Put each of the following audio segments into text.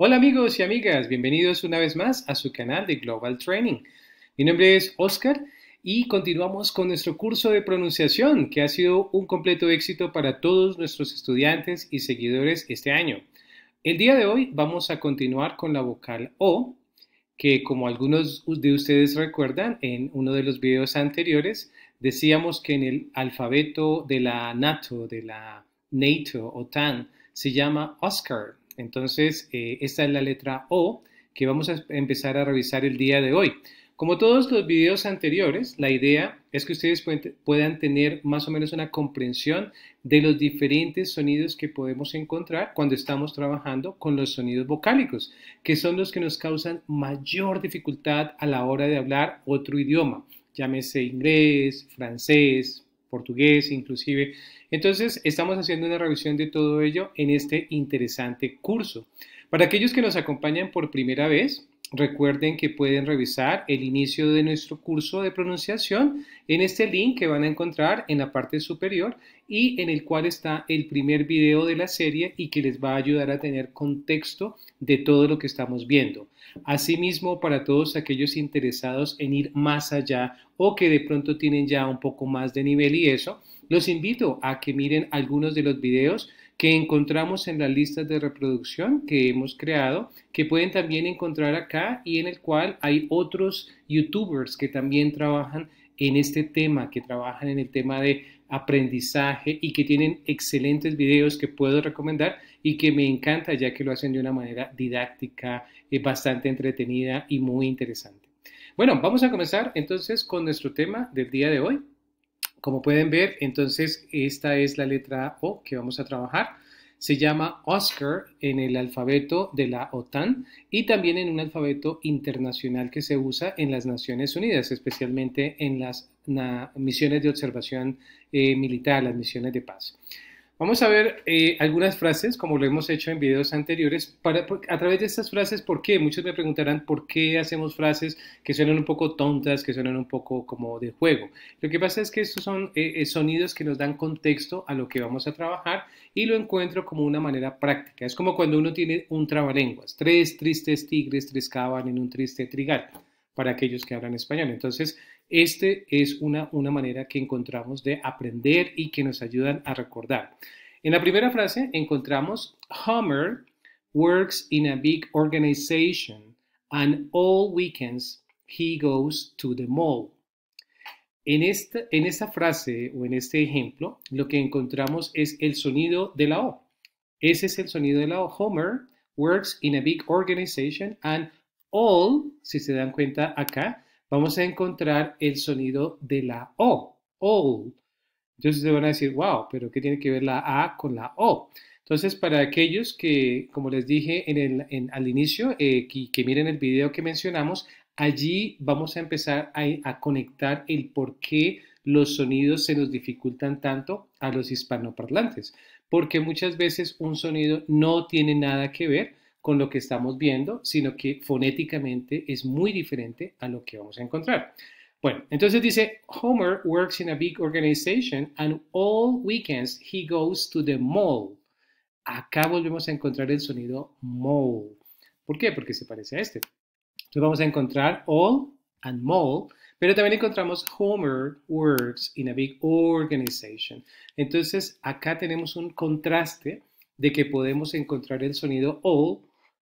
Hola amigos y amigas, bienvenidos una vez más a su canal de Global Training. Mi nombre es Oscar y continuamos con nuestro curso de pronunciación que ha sido un completo éxito para todos nuestros estudiantes y seguidores este año. El día de hoy vamos a continuar con la vocal O, que como algunos de ustedes recuerdan en uno de los videos anteriores, decíamos que en el alfabeto de la NATO, de la NATO OTAN, se llama Oscar, entonces, eh, esta es la letra O que vamos a empezar a revisar el día de hoy. Como todos los videos anteriores, la idea es que ustedes puedan tener más o menos una comprensión de los diferentes sonidos que podemos encontrar cuando estamos trabajando con los sonidos vocálicos, que son los que nos causan mayor dificultad a la hora de hablar otro idioma, llámese inglés, francés, portugués inclusive. Entonces, estamos haciendo una revisión de todo ello en este interesante curso. Para aquellos que nos acompañan por primera vez, recuerden que pueden revisar el inicio de nuestro curso de pronunciación en este link que van a encontrar en la parte superior y en el cual está el primer video de la serie y que les va a ayudar a tener contexto de todo lo que estamos viendo. Asimismo, para todos aquellos interesados en ir más allá o que de pronto tienen ya un poco más de nivel y eso, los invito a que miren algunos de los videos que encontramos en las listas de reproducción que hemos creado, que pueden también encontrar acá y en el cual hay otros youtubers que también trabajan en este tema, que trabajan en el tema de aprendizaje y que tienen excelentes videos que puedo recomendar y que me encanta ya que lo hacen de una manera didáctica, y eh, bastante entretenida y muy interesante. Bueno, vamos a comenzar entonces con nuestro tema del día de hoy. Como pueden ver, entonces esta es la letra O que vamos a trabajar. Se llama Oscar en el alfabeto de la OTAN y también en un alfabeto internacional que se usa en las Naciones Unidas, especialmente en las misiones de observación eh, militar, las misiones de paz. Vamos a ver eh, algunas frases, como lo hemos hecho en videos anteriores. Para, a través de estas frases, ¿por qué? Muchos me preguntarán por qué hacemos frases que suenan un poco tontas, que suenan un poco como de juego. Lo que pasa es que estos son eh, sonidos que nos dan contexto a lo que vamos a trabajar y lo encuentro como una manera práctica. Es como cuando uno tiene un trabalenguas. Tres tristes tigres triscaban en un triste trigal para aquellos que hablan español. Entonces, este es una, manera que encontramos de aprender y que nos ayudan a recordar. En la primera frase encontramos Homer works in a big organization and all weekends he goes to the mall. En esta, en esta frase o en este ejemplo, lo que encontramos es el sonido de la O. Ese es el sonido de la O. Homer works in a big organization and all, si se dan cuenta acá, vamos a encontrar el sonido de la O, O, Entonces se van a decir, wow, pero ¿qué tiene que ver la A con la O? Entonces, para aquellos que, como les dije al inicio, eh, que, miren el video que mencionamos, allí vamos a empezar a, conectar el por qué los sonidos se nos dificultan tanto a los hispanoparlantes, porque muchas veces un sonido no tiene nada que ver con lo que estamos viendo, sino que fonéticamente es muy diferente a lo que vamos a encontrar. Bueno, entonces dice, Homer works in a big organization and all weekends he goes to the mall. Acá volvemos a encontrar el sonido mall. ¿Por qué? Porque se parece a este. Entonces vamos a encontrar all and mall, pero también encontramos Homer works in a big organization. Entonces acá tenemos un contraste de que podemos encontrar el sonido all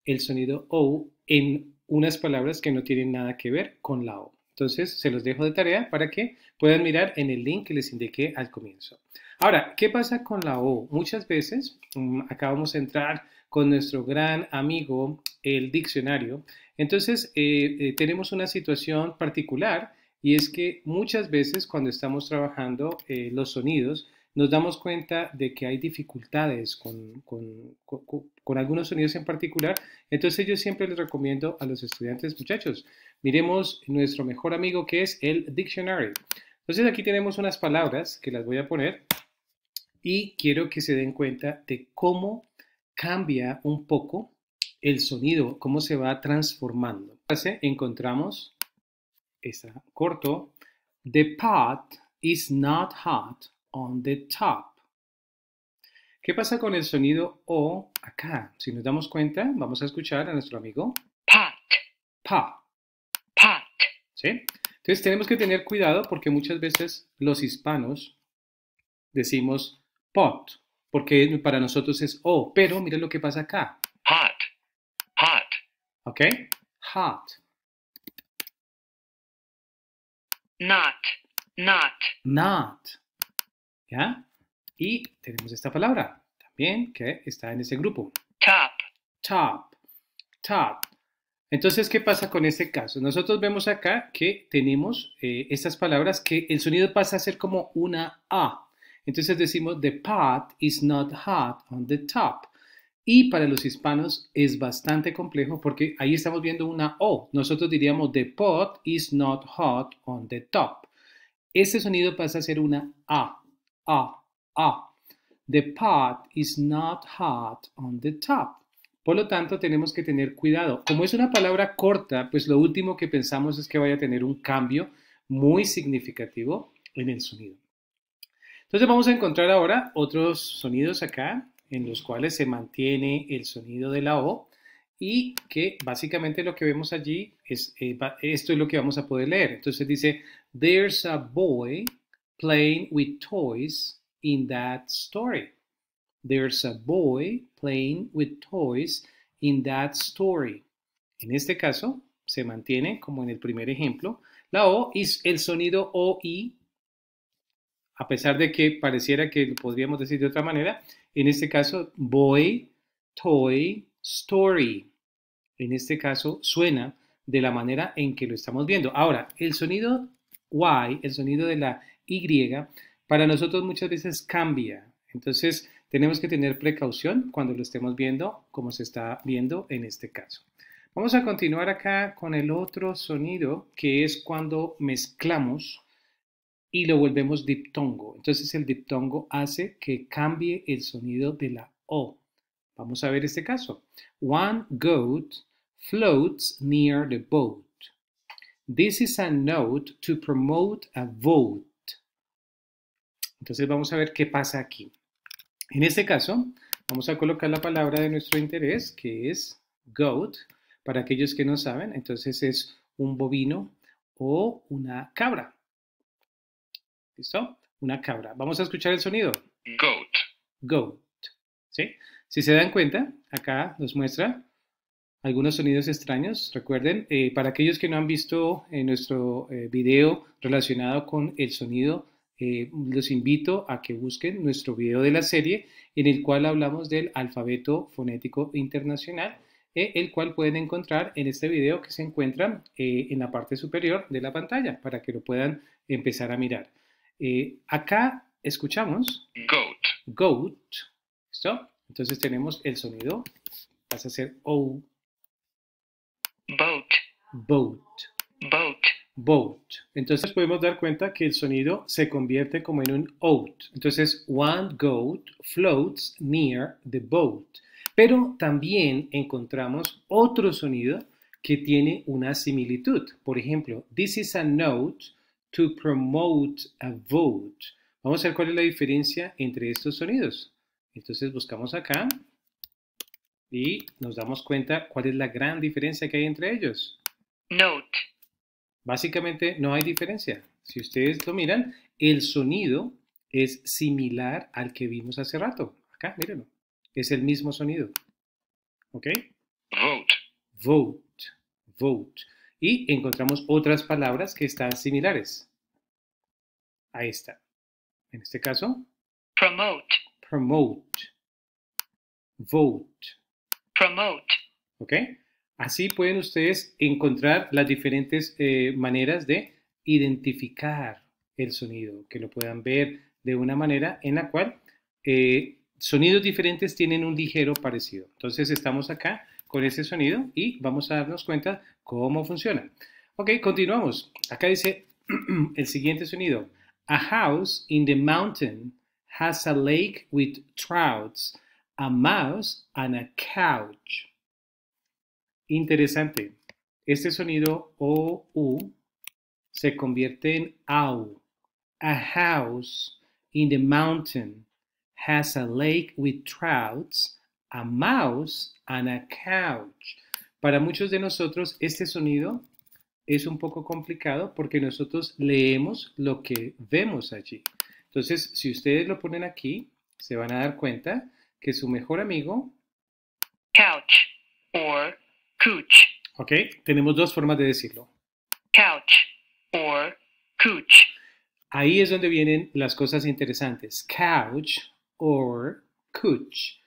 el sonido O en unas palabras que no tienen nada que ver con la O. Entonces, se los dejo de tarea para que puedan mirar en el link que les indiqué al comienzo. Ahora, ¿qué pasa con la O? Muchas veces mm, acabamos de entrar con nuestro gran amigo el diccionario. Entonces, eh, eh, tenemos una situación particular y es que muchas veces cuando estamos trabajando eh, los sonidos, nos damos cuenta de que hay dificultades con, algunos sonidos en particular. Entonces yo siempre les recomiendo a los estudiantes, muchachos, miremos nuestro mejor amigo que es el dictionary. Entonces aquí tenemos unas palabras que las voy a poner y quiero que se den cuenta de cómo cambia un poco el sonido, cómo se va transformando. Encontramos, está corto, the pot is not hot on the top. ¿Qué pasa con el sonido O acá? Si nos damos cuenta, vamos a escuchar a nuestro amigo pat. Pa. Pat. ¿Sí? Entonces tenemos que tener cuidado porque muchas veces los hispanos decimos pot, porque para nosotros es O, pero mira lo que pasa acá. Hot. Hot. ¿Ok? Hot. Not. Not. Not. ¿Ya? Y tenemos esta palabra también que está en ese grupo. Top. Top. Top. Entonces, ¿qué pasa con este caso? Nosotros vemos acá que tenemos eh, estas palabras que el sonido pasa a ser como una A. Entonces decimos, the pot is not hot on the top. Y para los hispanos es bastante complejo porque ahí estamos viendo una O. Nosotros diríamos, the pot is not hot on the top. Este sonido pasa a ser una A ah, ah. The pot is not hot on the top. Por lo tanto, tenemos que tener cuidado. Como es una palabra corta, pues lo último que pensamos es que vaya a tener un cambio muy significativo en el sonido. Entonces vamos a encontrar ahora otros sonidos acá en los cuales se mantiene el sonido de la O y que básicamente lo que vemos allí es, eh, esto es lo que vamos a poder leer. Entonces dice, there's a boy playing with toys in that story. There's a boy playing with toys in that story. En este caso, se mantiene como en el primer ejemplo. La O es el sonido OI, a pesar de que pareciera que lo podríamos decir de otra manera. En este caso, boy, toy, story. En este caso, suena de la manera en que lo estamos viendo. Ahora, el sonido Y, el sonido de la y, para nosotros muchas veces cambia. Entonces, tenemos que tener precaución cuando lo estemos viendo, como se está viendo en este caso. Vamos a continuar acá con el otro sonido, que es cuando mezclamos y lo volvemos diptongo. Entonces el diptongo hace que cambie el sonido de la O. Vamos a ver este caso. One goat floats near the boat. This is a note to promote a vote. Entonces vamos a ver qué pasa aquí. En este caso, vamos a colocar la palabra de nuestro interés, que es goat. Para aquellos que no saben, entonces es un bovino o una cabra. ¿Listo? Una cabra. Vamos a escuchar el sonido. Goat. Goat. ¿Sí? Si se dan cuenta, acá nos muestra algunos sonidos extraños. Recuerden, eh, para aquellos que no han visto eh, nuestro eh, video relacionado con el sonido eh, los invito a que busquen nuestro video de la serie en el cual hablamos del alfabeto fonético internacional, eh, el cual pueden encontrar en este video que se encuentra eh, en la parte superior de la pantalla para que lo puedan empezar a mirar. acá escuchamos goat. Goat. ¿Listo? Entonces tenemos el sonido. Vas a hacer O. Boat. Boat. Boat boat. Entonces podemos dar cuenta que el sonido se convierte como en un out. Entonces, one goat floats near the boat. Pero también encontramos otro sonido que tiene una similitud. Por ejemplo, this is a note to promote a vote. Vamos a ver cuál es la diferencia entre estos sonidos. Entonces buscamos acá y nos damos cuenta cuál es la gran diferencia que hay entre ellos. Note Básicamente no hay diferencia. Si ustedes lo miran, el sonido es similar al que vimos hace rato. Acá, mírenlo. Es el mismo sonido. ¿Ok? Vote. Vote. Vote. Y encontramos otras palabras que están similares. a esta. En este caso. Promote. Promote. Vote. Promote. ¿Ok? Así pueden ustedes encontrar las diferentes eh, maneras de identificar el sonido, que lo puedan ver de una manera en la cual eh, sonidos diferentes tienen un ligero parecido. Entonces estamos acá con ese sonido y vamos a darnos cuenta cómo funciona. Ok, continuamos. Acá dice el siguiente sonido. A house in the mountain has a lake with trouts, a mouse and a couch. Interesante. Este sonido O-U se convierte en AU. A house in the mountain has a lake with trouts, a mouse and a couch. Para muchos de nosotros este sonido es un poco complicado porque nosotros leemos lo que vemos allí. Entonces, si ustedes lo ponen aquí, se van a dar cuenta que su mejor amigo... Couch. Couch. Ok, tenemos dos formas de decirlo. Couch or couch. Ahí es donde vienen las cosas interesantes. Couch or couch.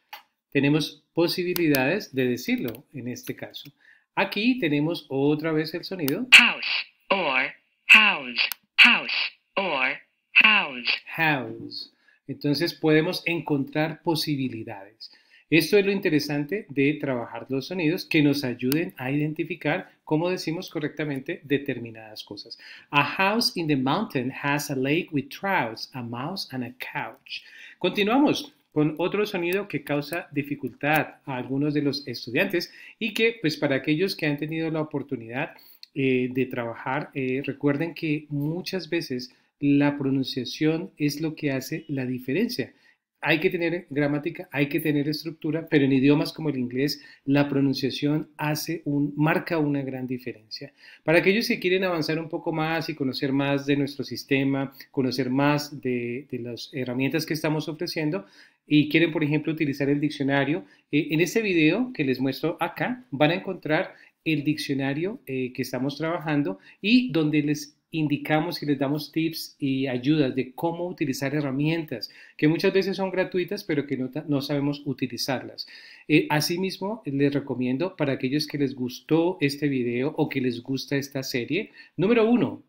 Tenemos posibilidades de decirlo en este caso. Aquí tenemos otra vez el sonido. House or house. House or house. House. Entonces podemos encontrar posibilidades. Esto es lo interesante de trabajar los sonidos que nos ayuden a identificar cómo decimos correctamente determinadas cosas. A house in the mountain has a lake with trouts, a mouse and a couch. Continuamos con otro sonido que causa dificultad a algunos de los estudiantes y que pues para aquellos que han tenido la oportunidad eh, de trabajar, eh, recuerden que muchas veces la pronunciación es lo que hace la diferencia hay que tener gramática, hay que tener estructura, pero en idiomas como el inglés la pronunciación hace un, marca una gran diferencia. Para aquellos que quieren avanzar un poco más y conocer más de nuestro sistema, conocer más de, las herramientas que estamos ofreciendo y quieren, por ejemplo, utilizar el diccionario, eh, en este video que les muestro acá van a encontrar el diccionario eh, que estamos trabajando y donde les indicamos y les damos tips y ayudas de cómo utilizar herramientas que muchas veces son gratuitas pero que no, no sabemos utilizarlas. Eh, asimismo, les recomiendo para aquellos que les gustó este video o que les gusta esta serie, número uno,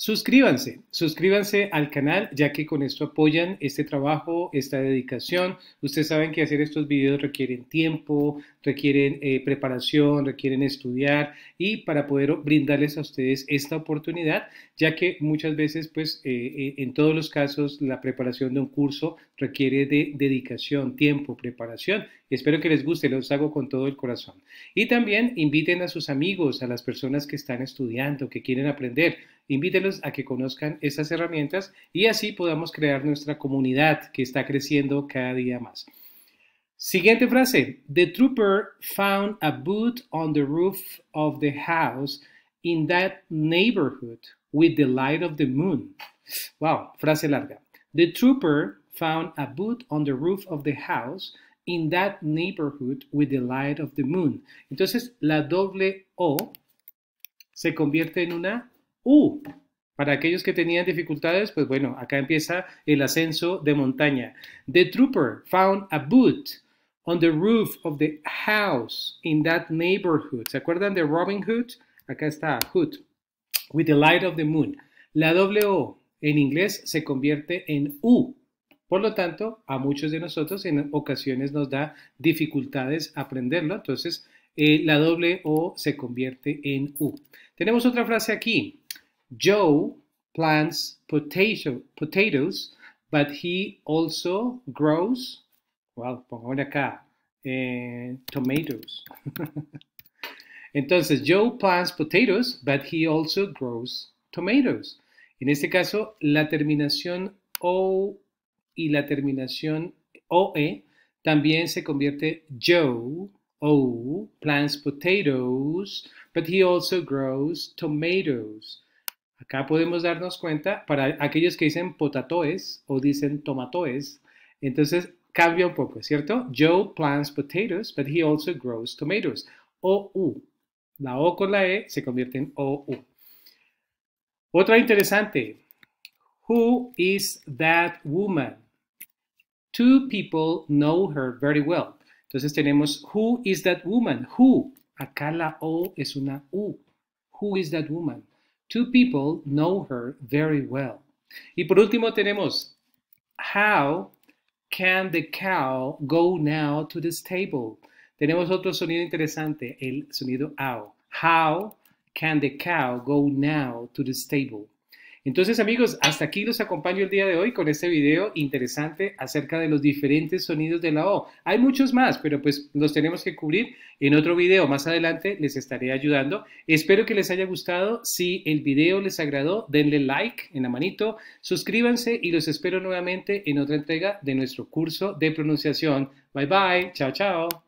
Suscríbanse, suscríbanse al canal ya que con esto apoyan este trabajo, esta dedicación. Ustedes saben que hacer estos videos requieren tiempo, requieren eh, preparación, requieren estudiar y para poder brindarles a ustedes esta oportunidad, ya que muchas veces, pues eh, eh, en todos los casos, la preparación de un curso requiere de dedicación, tiempo, preparación. Espero que les guste, los hago con todo el corazón. Y también inviten a sus amigos, a las personas que están estudiando, que quieren aprender, invítelos a que conozcan esas herramientas y así podamos crear nuestra comunidad que está creciendo cada día más. Siguiente frase. The trooper found a boot on the roof of the house in that neighborhood with the light of the moon. Wow, frase larga. The trooper found a boot on the roof of the house in that neighborhood with the light of the moon. Entonces, la doble O se convierte en una U. Para aquellos que tenían dificultades, pues bueno, acá empieza el ascenso de montaña. The trooper found a boot on the roof of the house in that neighborhood. ¿Se acuerdan de Robin Hood? Acá está Hood. With the light of the moon. La doble O en inglés se convierte en U. Por lo tanto, a muchos de nosotros en ocasiones nos da dificultades aprenderlo, entonces eh, la doble O se convierte en U. Tenemos otra frase aquí. Joe plants potatoes, but he also grows, Wow, pongámosle acá, eh, tomatoes. Entonces, Joe plants potatoes, but he also grows tomatoes. En este caso, la terminación O y la terminación OE también se convierte Joe, O, plants potatoes, but he also grows tomatoes. Acá podemos darnos cuenta, para aquellos que dicen potatoes o dicen tomatoes, entonces cambia un poco, ¿cierto? Joe plants potatoes, but he also grows tomatoes. O, La O con la E se convierte en O, Otra interesante. Who is that woman? Two people know her very well. Entonces tenemos Who is that woman? Who. Acá la O es una U. Who is that woman? Two people know her very well. Y por último tenemos How can the cow go now to the stable? Tenemos otro sonido interesante, el sonido ow. How can the cow go now to the stable? Entonces amigos, hasta aquí los acompaño el día de hoy con este video interesante acerca de los diferentes sonidos de la O. Hay muchos más, pero pues los tenemos que cubrir en otro video. Más adelante les estaré ayudando. Espero que les haya gustado. Si el video les agradó, denle like en la manito, suscríbanse y los espero nuevamente en otra entrega de nuestro curso de pronunciación. Bye bye, chao chao.